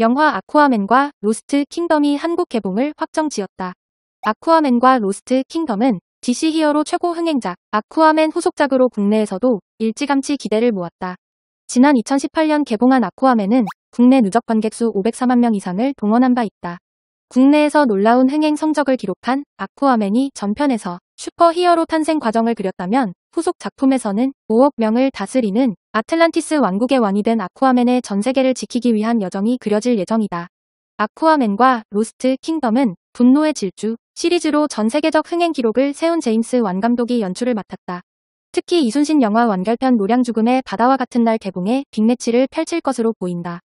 영화 아쿠아맨과 로스트 킹덤이 한국 개봉을 확정지었다. 아쿠아맨과 로스트 킹덤은 DC 히어로 최고 흥행작 아쿠아맨 후속작으로 국내에서도 일찌감치 기대를 모았다. 지난 2018년 개봉한 아쿠아맨은 국내 누적 관객 수 504만 명 이상을 동원한 바 있다. 국내에서 놀라운 흥행 성적을 기록한 아쿠아맨이 전편에서 슈퍼히어로 탄생 과정을 그렸다면 후속 작품에서는 5억 명을 다스리는 아틀란티스 왕국의 왕이 된 아쿠아맨의 전 세계를 지키기 위한 여정이 그려질 예정이다. 아쿠아맨과 로스트 킹덤은 분노의 질주 시리즈로 전 세계적 흥행 기록을 세운 제임스 완 감독이 연출을 맡았다. 특히 이순신 영화 완결편 노량 죽음의 바다와 같은 날 개봉해 빅매치를 펼칠 것으로 보인다.